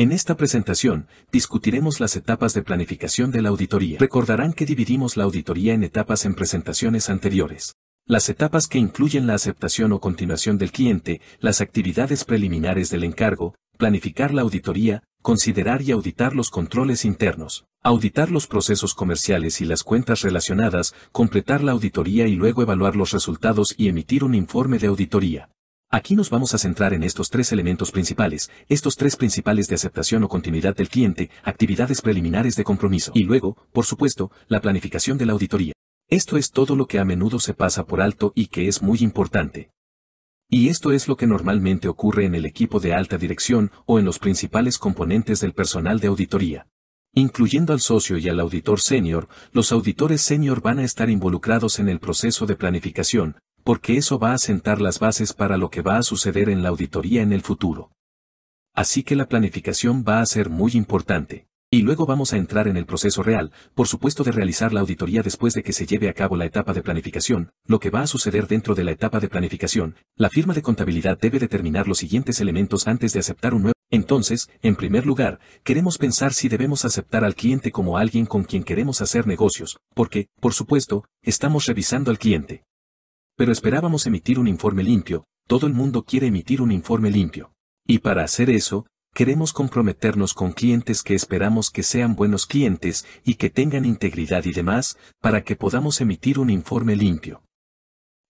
En esta presentación, discutiremos las etapas de planificación de la auditoría. Recordarán que dividimos la auditoría en etapas en presentaciones anteriores. Las etapas que incluyen la aceptación o continuación del cliente, las actividades preliminares del encargo, planificar la auditoría, considerar y auditar los controles internos, auditar los procesos comerciales y las cuentas relacionadas, completar la auditoría y luego evaluar los resultados y emitir un informe de auditoría. Aquí nos vamos a centrar en estos tres elementos principales, estos tres principales de aceptación o continuidad del cliente, actividades preliminares de compromiso y luego, por supuesto, la planificación de la auditoría. Esto es todo lo que a menudo se pasa por alto y que es muy importante. Y esto es lo que normalmente ocurre en el equipo de alta dirección o en los principales componentes del personal de auditoría. Incluyendo al socio y al auditor senior, los auditores senior van a estar involucrados en el proceso de planificación, porque eso va a sentar las bases para lo que va a suceder en la auditoría en el futuro. Así que la planificación va a ser muy importante. Y luego vamos a entrar en el proceso real, por supuesto de realizar la auditoría después de que se lleve a cabo la etapa de planificación, lo que va a suceder dentro de la etapa de planificación, la firma de contabilidad debe determinar los siguientes elementos antes de aceptar un nuevo. Entonces, en primer lugar, queremos pensar si debemos aceptar al cliente como alguien con quien queremos hacer negocios, porque, por supuesto, estamos revisando al cliente. Pero esperábamos emitir un informe limpio, todo el mundo quiere emitir un informe limpio. Y para hacer eso, queremos comprometernos con clientes que esperamos que sean buenos clientes y que tengan integridad y demás, para que podamos emitir un informe limpio.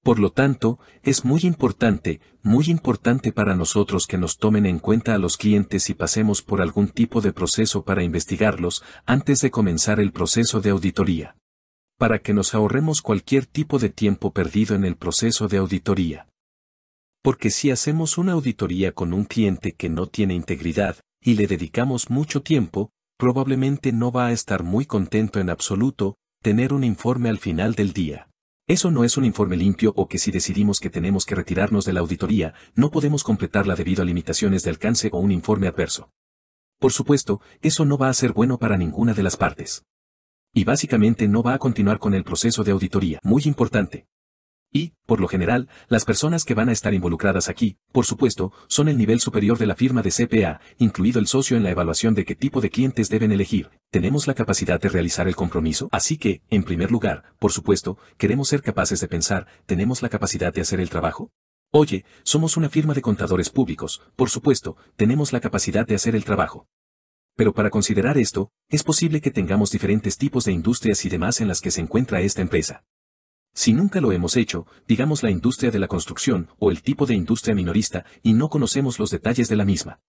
Por lo tanto, es muy importante, muy importante para nosotros que nos tomen en cuenta a los clientes y pasemos por algún tipo de proceso para investigarlos antes de comenzar el proceso de auditoría para que nos ahorremos cualquier tipo de tiempo perdido en el proceso de auditoría. Porque si hacemos una auditoría con un cliente que no tiene integridad, y le dedicamos mucho tiempo, probablemente no va a estar muy contento en absoluto, tener un informe al final del día. Eso no es un informe limpio o que si decidimos que tenemos que retirarnos de la auditoría, no podemos completarla debido a limitaciones de alcance o un informe adverso. Por supuesto, eso no va a ser bueno para ninguna de las partes. Y básicamente no va a continuar con el proceso de auditoría. Muy importante. Y, por lo general, las personas que van a estar involucradas aquí, por supuesto, son el nivel superior de la firma de CPA, incluido el socio en la evaluación de qué tipo de clientes deben elegir. ¿Tenemos la capacidad de realizar el compromiso? Así que, en primer lugar, por supuesto, queremos ser capaces de pensar, ¿tenemos la capacidad de hacer el trabajo? Oye, somos una firma de contadores públicos, por supuesto, tenemos la capacidad de hacer el trabajo pero para considerar esto, es posible que tengamos diferentes tipos de industrias y demás en las que se encuentra esta empresa. Si nunca lo hemos hecho, digamos la industria de la construcción o el tipo de industria minorista y no conocemos los detalles de la misma.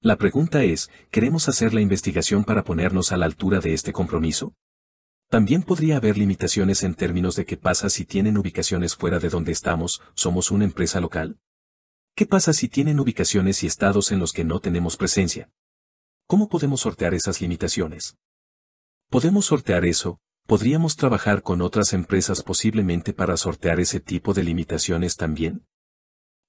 La pregunta es, ¿queremos hacer la investigación para ponernos a la altura de este compromiso? También podría haber limitaciones en términos de qué pasa si tienen ubicaciones fuera de donde estamos, somos una empresa local. ¿Qué pasa si tienen ubicaciones y estados en los que no tenemos presencia? ¿Cómo podemos sortear esas limitaciones? Podemos sortear eso, podríamos trabajar con otras empresas posiblemente para sortear ese tipo de limitaciones también.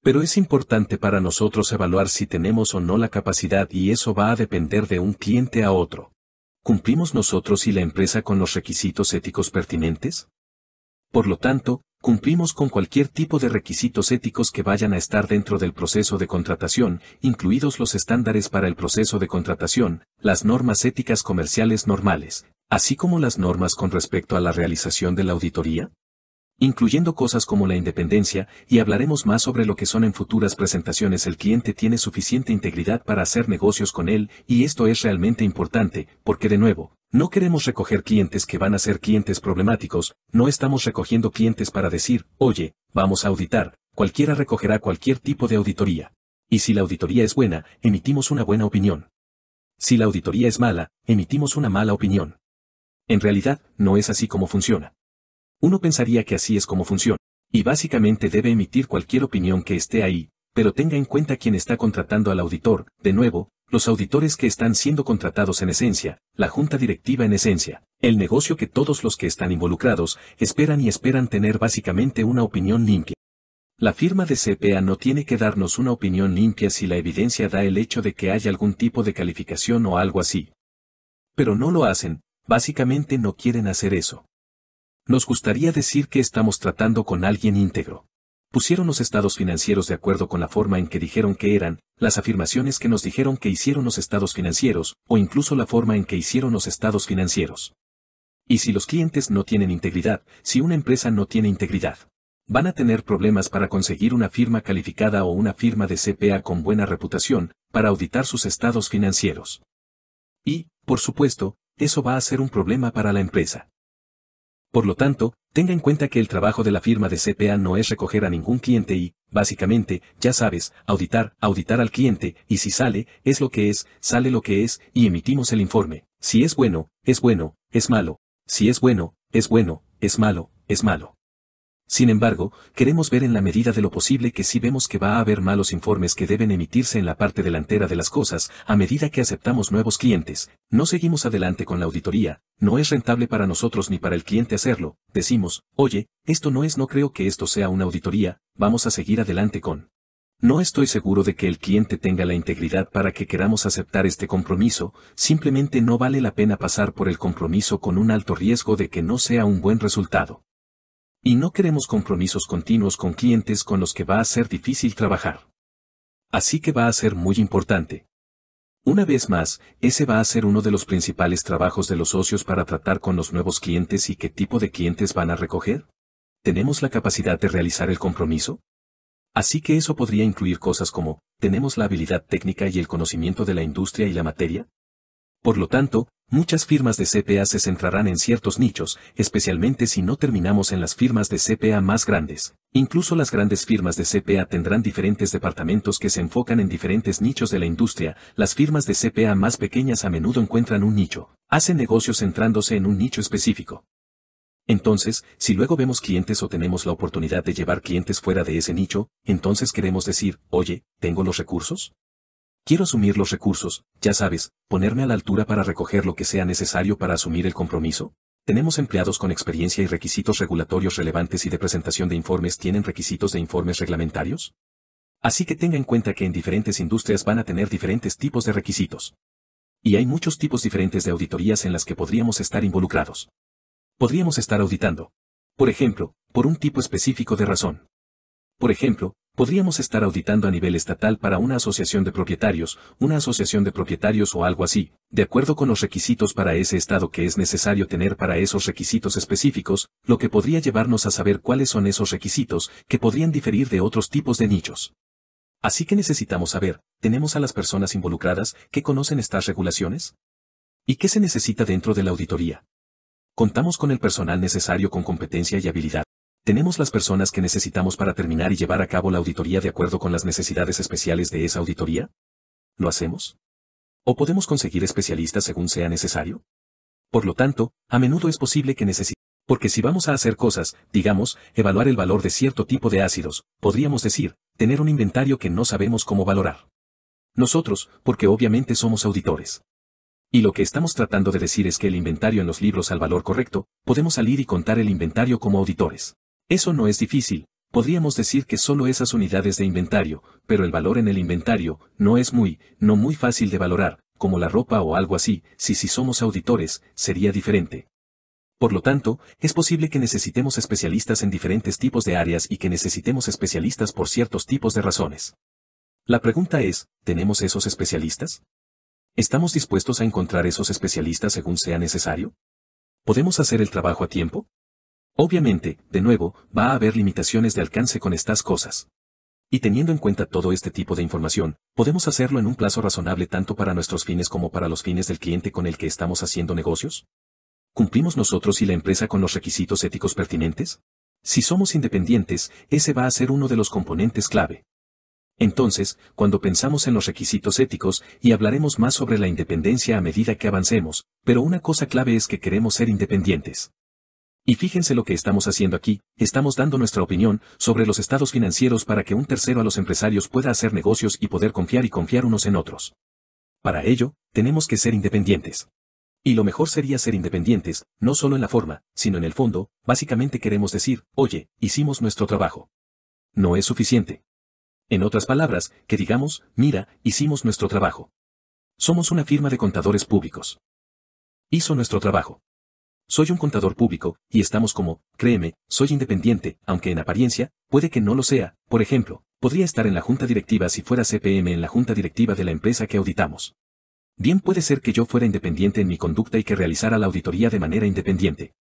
Pero es importante para nosotros evaluar si tenemos o no la capacidad y eso va a depender de un cliente a otro. ¿Cumplimos nosotros y la empresa con los requisitos éticos pertinentes? Por lo tanto, cumplimos con cualquier tipo de requisitos éticos que vayan a estar dentro del proceso de contratación, incluidos los estándares para el proceso de contratación, las normas éticas comerciales normales, así como las normas con respecto a la realización de la auditoría, incluyendo cosas como la independencia, y hablaremos más sobre lo que son en futuras presentaciones. El cliente tiene suficiente integridad para hacer negocios con él, y esto es realmente importante, porque de nuevo, no queremos recoger clientes que van a ser clientes problemáticos, no estamos recogiendo clientes para decir, oye, vamos a auditar, cualquiera recogerá cualquier tipo de auditoría. Y si la auditoría es buena, emitimos una buena opinión. Si la auditoría es mala, emitimos una mala opinión. En realidad, no es así como funciona. Uno pensaría que así es como funciona, y básicamente debe emitir cualquier opinión que esté ahí, pero tenga en cuenta quién está contratando al auditor, de nuevo, los auditores que están siendo contratados en esencia, la junta directiva en esencia, el negocio que todos los que están involucrados esperan y esperan tener básicamente una opinión limpia. La firma de CPA no tiene que darnos una opinión limpia si la evidencia da el hecho de que hay algún tipo de calificación o algo así. Pero no lo hacen, básicamente no quieren hacer eso. Nos gustaría decir que estamos tratando con alguien íntegro pusieron los estados financieros de acuerdo con la forma en que dijeron que eran, las afirmaciones que nos dijeron que hicieron los estados financieros, o incluso la forma en que hicieron los estados financieros. Y si los clientes no tienen integridad, si una empresa no tiene integridad, van a tener problemas para conseguir una firma calificada o una firma de CPA con buena reputación, para auditar sus estados financieros. Y, por supuesto, eso va a ser un problema para la empresa. Por lo tanto, tenga en cuenta que el trabajo de la firma de CPA no es recoger a ningún cliente y, básicamente, ya sabes, auditar, auditar al cliente, y si sale, es lo que es, sale lo que es, y emitimos el informe. Si es bueno, es bueno, es malo. Si es bueno, es bueno, es malo, es malo. Sin embargo, queremos ver en la medida de lo posible que si vemos que va a haber malos informes que deben emitirse en la parte delantera de las cosas, a medida que aceptamos nuevos clientes, no seguimos adelante con la auditoría, no es rentable para nosotros ni para el cliente hacerlo, decimos, oye, esto no es no creo que esto sea una auditoría, vamos a seguir adelante con. No estoy seguro de que el cliente tenga la integridad para que queramos aceptar este compromiso, simplemente no vale la pena pasar por el compromiso con un alto riesgo de que no sea un buen resultado. Y no queremos compromisos continuos con clientes con los que va a ser difícil trabajar. Así que va a ser muy importante. Una vez más, ese va a ser uno de los principales trabajos de los socios para tratar con los nuevos clientes y qué tipo de clientes van a recoger. ¿Tenemos la capacidad de realizar el compromiso? Así que eso podría incluir cosas como, ¿tenemos la habilidad técnica y el conocimiento de la industria y la materia? Por lo tanto, muchas firmas de CPA se centrarán en ciertos nichos, especialmente si no terminamos en las firmas de CPA más grandes. Incluso las grandes firmas de CPA tendrán diferentes departamentos que se enfocan en diferentes nichos de la industria, las firmas de CPA más pequeñas a menudo encuentran un nicho, hacen negocios centrándose en un nicho específico. Entonces, si luego vemos clientes o tenemos la oportunidad de llevar clientes fuera de ese nicho, entonces queremos decir, oye, ¿tengo los recursos? Quiero asumir los recursos, ya sabes, ponerme a la altura para recoger lo que sea necesario para asumir el compromiso. Tenemos empleados con experiencia y requisitos regulatorios relevantes y de presentación de informes tienen requisitos de informes reglamentarios. Así que tenga en cuenta que en diferentes industrias van a tener diferentes tipos de requisitos. Y hay muchos tipos diferentes de auditorías en las que podríamos estar involucrados. Podríamos estar auditando. Por ejemplo, por un tipo específico de razón. Por ejemplo, Podríamos estar auditando a nivel estatal para una asociación de propietarios, una asociación de propietarios o algo así, de acuerdo con los requisitos para ese estado que es necesario tener para esos requisitos específicos, lo que podría llevarnos a saber cuáles son esos requisitos, que podrían diferir de otros tipos de nichos. Así que necesitamos saber, ¿tenemos a las personas involucradas que conocen estas regulaciones? ¿Y qué se necesita dentro de la auditoría? ¿Contamos con el personal necesario con competencia y habilidad? Tenemos las personas que necesitamos para terminar y llevar a cabo la auditoría de acuerdo con las necesidades especiales de esa auditoría? ¿Lo hacemos? ¿O podemos conseguir especialistas según sea necesario? Por lo tanto, a menudo es posible que necesitemos... Porque si vamos a hacer cosas, digamos, evaluar el valor de cierto tipo de ácidos, podríamos decir, tener un inventario que no sabemos cómo valorar. Nosotros, porque obviamente somos auditores. Y lo que estamos tratando de decir es que el inventario en los libros al valor correcto, podemos salir y contar el inventario como auditores. Eso no es difícil, podríamos decir que solo esas unidades de inventario, pero el valor en el inventario no es muy, no muy fácil de valorar, como la ropa o algo así, si si somos auditores, sería diferente. Por lo tanto, es posible que necesitemos especialistas en diferentes tipos de áreas y que necesitemos especialistas por ciertos tipos de razones. La pregunta es, ¿tenemos esos especialistas? ¿Estamos dispuestos a encontrar esos especialistas según sea necesario? ¿Podemos hacer el trabajo a tiempo? Obviamente, de nuevo, va a haber limitaciones de alcance con estas cosas. Y teniendo en cuenta todo este tipo de información, podemos hacerlo en un plazo razonable tanto para nuestros fines como para los fines del cliente con el que estamos haciendo negocios. ¿Cumplimos nosotros y la empresa con los requisitos éticos pertinentes? Si somos independientes, ese va a ser uno de los componentes clave. Entonces, cuando pensamos en los requisitos éticos, y hablaremos más sobre la independencia a medida que avancemos, pero una cosa clave es que queremos ser independientes. Y fíjense lo que estamos haciendo aquí, estamos dando nuestra opinión sobre los estados financieros para que un tercero a los empresarios pueda hacer negocios y poder confiar y confiar unos en otros. Para ello, tenemos que ser independientes. Y lo mejor sería ser independientes, no solo en la forma, sino en el fondo, básicamente queremos decir, oye, hicimos nuestro trabajo. No es suficiente. En otras palabras, que digamos, mira, hicimos nuestro trabajo. Somos una firma de contadores públicos. Hizo nuestro trabajo. Soy un contador público, y estamos como, créeme, soy independiente, aunque en apariencia, puede que no lo sea, por ejemplo, podría estar en la junta directiva si fuera CPM en la junta directiva de la empresa que auditamos. Bien puede ser que yo fuera independiente en mi conducta y que realizara la auditoría de manera independiente.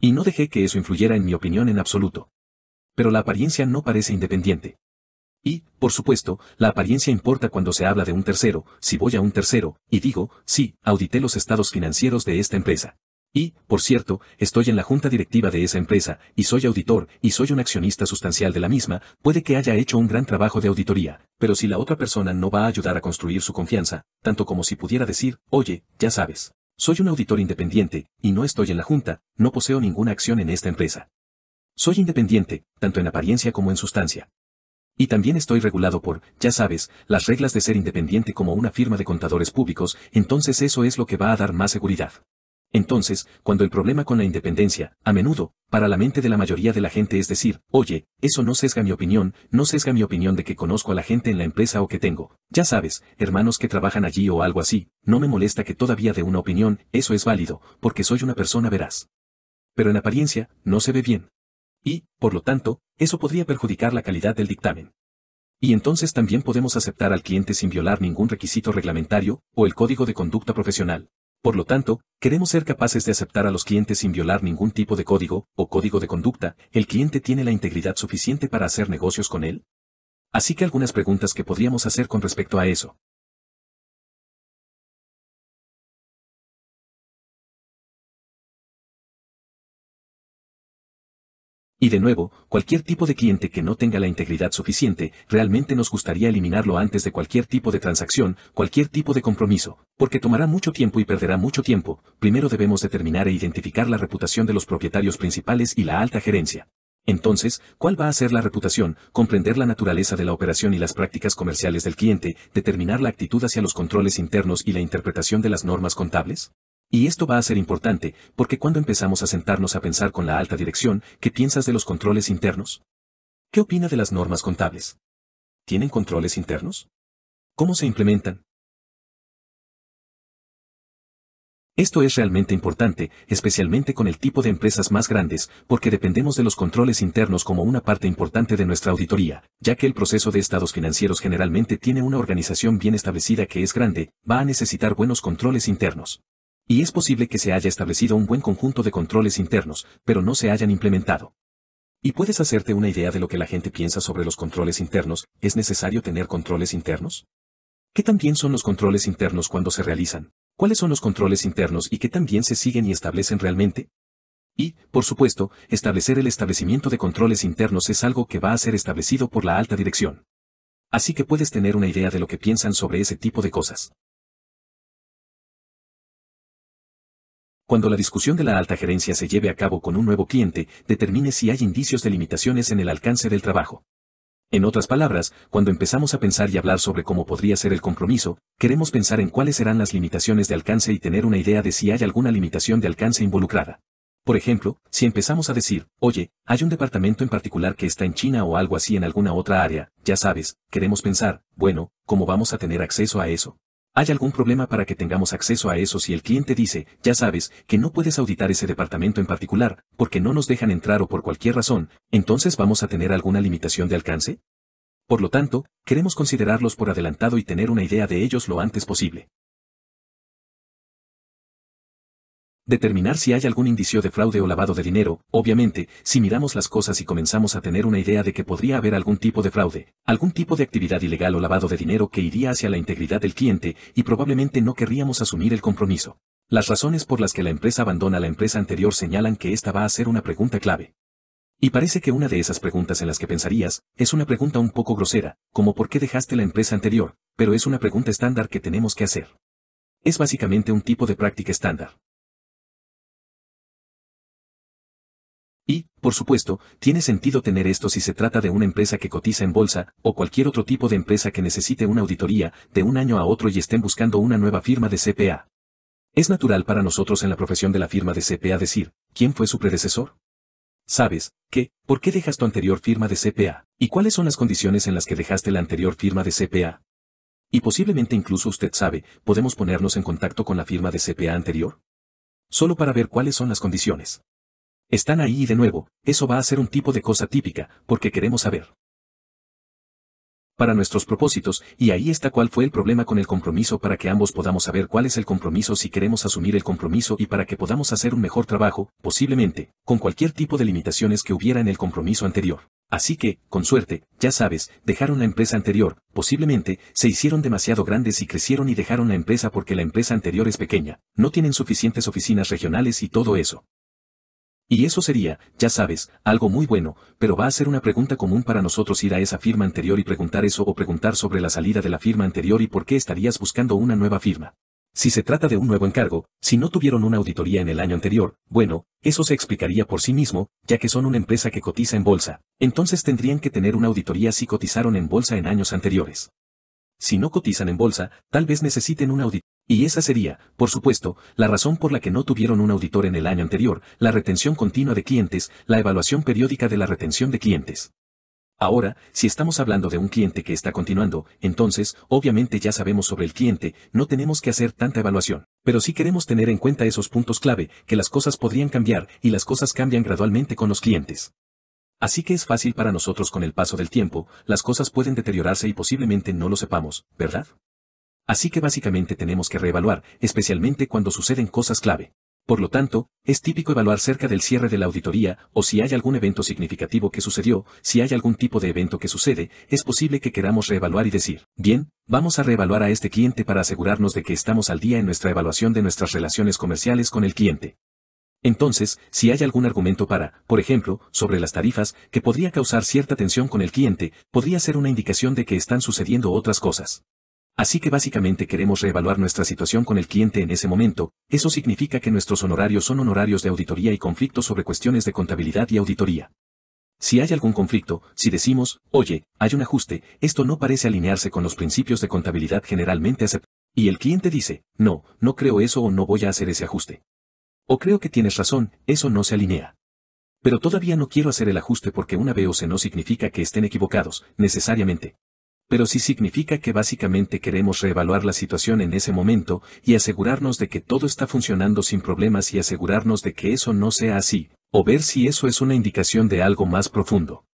Y no dejé que eso influyera en mi opinión en absoluto. Pero la apariencia no parece independiente. Y, por supuesto, la apariencia importa cuando se habla de un tercero, si voy a un tercero, y digo, sí, audité los estados financieros de esta empresa. Y, por cierto, estoy en la junta directiva de esa empresa, y soy auditor, y soy un accionista sustancial de la misma, puede que haya hecho un gran trabajo de auditoría, pero si la otra persona no va a ayudar a construir su confianza, tanto como si pudiera decir, oye, ya sabes, soy un auditor independiente, y no estoy en la junta, no poseo ninguna acción en esta empresa. Soy independiente, tanto en apariencia como en sustancia. Y también estoy regulado por, ya sabes, las reglas de ser independiente como una firma de contadores públicos, entonces eso es lo que va a dar más seguridad. Entonces, cuando el problema con la independencia, a menudo, para la mente de la mayoría de la gente es decir, oye, eso no sesga mi opinión, no sesga mi opinión de que conozco a la gente en la empresa o que tengo, ya sabes, hermanos que trabajan allí o algo así, no me molesta que todavía dé una opinión, eso es válido, porque soy una persona veraz. Pero en apariencia, no se ve bien. Y, por lo tanto, eso podría perjudicar la calidad del dictamen. Y entonces también podemos aceptar al cliente sin violar ningún requisito reglamentario, o el código de conducta profesional. Por lo tanto, queremos ser capaces de aceptar a los clientes sin violar ningún tipo de código o código de conducta. ¿El cliente tiene la integridad suficiente para hacer negocios con él? Así que algunas preguntas que podríamos hacer con respecto a eso. Y de nuevo, cualquier tipo de cliente que no tenga la integridad suficiente, realmente nos gustaría eliminarlo antes de cualquier tipo de transacción, cualquier tipo de compromiso, porque tomará mucho tiempo y perderá mucho tiempo, primero debemos determinar e identificar la reputación de los propietarios principales y la alta gerencia. Entonces, ¿cuál va a ser la reputación? Comprender la naturaleza de la operación y las prácticas comerciales del cliente, determinar la actitud hacia los controles internos y la interpretación de las normas contables. Y esto va a ser importante, porque cuando empezamos a sentarnos a pensar con la alta dirección, ¿qué piensas de los controles internos? ¿Qué opina de las normas contables? ¿Tienen controles internos? ¿Cómo se implementan? Esto es realmente importante, especialmente con el tipo de empresas más grandes, porque dependemos de los controles internos como una parte importante de nuestra auditoría, ya que el proceso de estados financieros generalmente tiene una organización bien establecida que es grande, va a necesitar buenos controles internos. Y es posible que se haya establecido un buen conjunto de controles internos, pero no se hayan implementado. Y puedes hacerte una idea de lo que la gente piensa sobre los controles internos, ¿es necesario tener controles internos? ¿Qué también son los controles internos cuando se realizan? ¿Cuáles son los controles internos y qué también se siguen y establecen realmente? Y, por supuesto, establecer el establecimiento de controles internos es algo que va a ser establecido por la alta dirección. Así que puedes tener una idea de lo que piensan sobre ese tipo de cosas. Cuando la discusión de la alta gerencia se lleve a cabo con un nuevo cliente, determine si hay indicios de limitaciones en el alcance del trabajo. En otras palabras, cuando empezamos a pensar y hablar sobre cómo podría ser el compromiso, queremos pensar en cuáles serán las limitaciones de alcance y tener una idea de si hay alguna limitación de alcance involucrada. Por ejemplo, si empezamos a decir, oye, hay un departamento en particular que está en China o algo así en alguna otra área, ya sabes, queremos pensar, bueno, ¿cómo vamos a tener acceso a eso? ¿Hay algún problema para que tengamos acceso a eso si el cliente dice, ya sabes, que no puedes auditar ese departamento en particular, porque no nos dejan entrar o por cualquier razón, entonces vamos a tener alguna limitación de alcance? Por lo tanto, queremos considerarlos por adelantado y tener una idea de ellos lo antes posible. Determinar si hay algún indicio de fraude o lavado de dinero, obviamente, si miramos las cosas y comenzamos a tener una idea de que podría haber algún tipo de fraude, algún tipo de actividad ilegal o lavado de dinero que iría hacia la integridad del cliente y probablemente no querríamos asumir el compromiso. Las razones por las que la empresa abandona la empresa anterior señalan que esta va a ser una pregunta clave. Y parece que una de esas preguntas en las que pensarías, es una pregunta un poco grosera, como ¿por qué dejaste la empresa anterior? Pero es una pregunta estándar que tenemos que hacer. Es básicamente un tipo de práctica estándar. Y, por supuesto, tiene sentido tener esto si se trata de una empresa que cotiza en bolsa, o cualquier otro tipo de empresa que necesite una auditoría, de un año a otro y estén buscando una nueva firma de CPA. Es natural para nosotros en la profesión de la firma de CPA decir, ¿quién fue su predecesor? ¿Sabes, qué, por qué dejas tu anterior firma de CPA? ¿Y cuáles son las condiciones en las que dejaste la anterior firma de CPA? Y posiblemente incluso usted sabe, ¿podemos ponernos en contacto con la firma de CPA anterior? Solo para ver cuáles son las condiciones. Están ahí y de nuevo, eso va a ser un tipo de cosa típica, porque queremos saber. Para nuestros propósitos, y ahí está cuál fue el problema con el compromiso para que ambos podamos saber cuál es el compromiso si queremos asumir el compromiso y para que podamos hacer un mejor trabajo, posiblemente, con cualquier tipo de limitaciones que hubiera en el compromiso anterior. Así que, con suerte, ya sabes, dejaron la empresa anterior, posiblemente, se hicieron demasiado grandes y crecieron y dejaron la empresa porque la empresa anterior es pequeña, no tienen suficientes oficinas regionales y todo eso. Y eso sería, ya sabes, algo muy bueno, pero va a ser una pregunta común para nosotros ir a esa firma anterior y preguntar eso o preguntar sobre la salida de la firma anterior y por qué estarías buscando una nueva firma. Si se trata de un nuevo encargo, si no tuvieron una auditoría en el año anterior, bueno, eso se explicaría por sí mismo, ya que son una empresa que cotiza en bolsa, entonces tendrían que tener una auditoría si cotizaron en bolsa en años anteriores. Si no cotizan en bolsa, tal vez necesiten una auditoría. Y esa sería, por supuesto, la razón por la que no tuvieron un auditor en el año anterior, la retención continua de clientes, la evaluación periódica de la retención de clientes. Ahora, si estamos hablando de un cliente que está continuando, entonces, obviamente ya sabemos sobre el cliente, no tenemos que hacer tanta evaluación. Pero sí queremos tener en cuenta esos puntos clave, que las cosas podrían cambiar, y las cosas cambian gradualmente con los clientes. Así que es fácil para nosotros con el paso del tiempo, las cosas pueden deteriorarse y posiblemente no lo sepamos, ¿verdad? Así que básicamente tenemos que reevaluar, especialmente cuando suceden cosas clave. Por lo tanto, es típico evaluar cerca del cierre de la auditoría o si hay algún evento significativo que sucedió, si hay algún tipo de evento que sucede, es posible que queramos reevaluar y decir, bien, vamos a reevaluar a este cliente para asegurarnos de que estamos al día en nuestra evaluación de nuestras relaciones comerciales con el cliente. Entonces, si hay algún argumento para, por ejemplo, sobre las tarifas, que podría causar cierta tensión con el cliente, podría ser una indicación de que están sucediendo otras cosas. Así que básicamente queremos reevaluar nuestra situación con el cliente en ese momento, eso significa que nuestros honorarios son honorarios de auditoría y conflictos sobre cuestiones de contabilidad y auditoría. Si hay algún conflicto, si decimos, oye, hay un ajuste, esto no parece alinearse con los principios de contabilidad generalmente aceptados, y el cliente dice, no, no creo eso o no voy a hacer ese ajuste. O creo que tienes razón, eso no se alinea. Pero todavía no quiero hacer el ajuste porque una se no significa que estén equivocados, necesariamente pero sí significa que básicamente queremos reevaluar la situación en ese momento y asegurarnos de que todo está funcionando sin problemas y asegurarnos de que eso no sea así, o ver si eso es una indicación de algo más profundo.